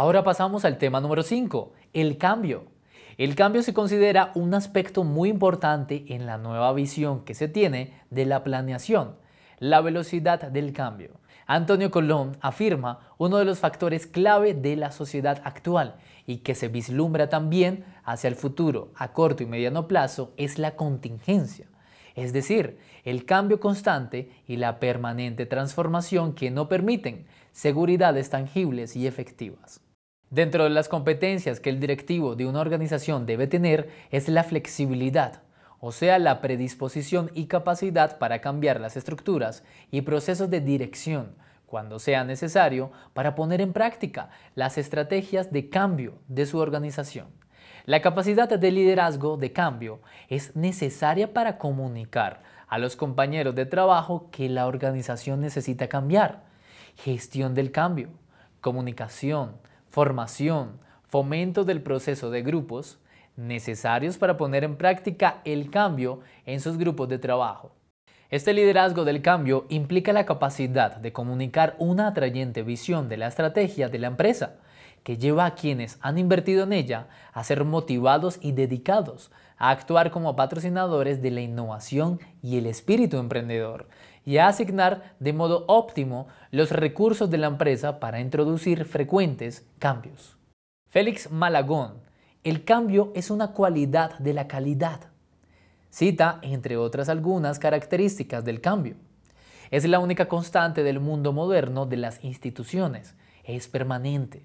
Ahora pasamos al tema número 5, el cambio. El cambio se considera un aspecto muy importante en la nueva visión que se tiene de la planeación, la velocidad del cambio. Antonio Colón afirma uno de los factores clave de la sociedad actual y que se vislumbra también hacia el futuro a corto y mediano plazo es la contingencia, es decir, el cambio constante y la permanente transformación que no permiten seguridades tangibles y efectivas. Dentro de las competencias que el directivo de una organización debe tener es la flexibilidad, o sea, la predisposición y capacidad para cambiar las estructuras y procesos de dirección cuando sea necesario para poner en práctica las estrategias de cambio de su organización. La capacidad de liderazgo de cambio es necesaria para comunicar a los compañeros de trabajo que la organización necesita cambiar. Gestión del cambio, comunicación, formación, fomento del proceso de grupos necesarios para poner en práctica el cambio en sus grupos de trabajo. Este liderazgo del cambio implica la capacidad de comunicar una atrayente visión de la estrategia de la empresa, que lleva a quienes han invertido en ella a ser motivados y dedicados a actuar como patrocinadores de la innovación y el espíritu emprendedor, y asignar de modo óptimo los recursos de la empresa para introducir frecuentes cambios. Félix Malagón, el cambio es una cualidad de la calidad. Cita, entre otras algunas características del cambio. Es la única constante del mundo moderno de las instituciones. Es permanente.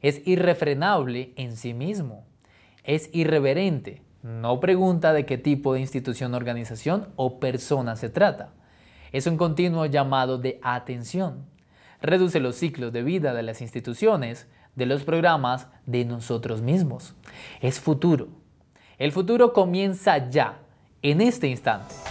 Es irrefrenable en sí mismo. Es irreverente. No pregunta de qué tipo de institución, organización o persona se trata es un continuo llamado de atención. Reduce los ciclos de vida de las instituciones, de los programas, de nosotros mismos. Es futuro. El futuro comienza ya, en este instante.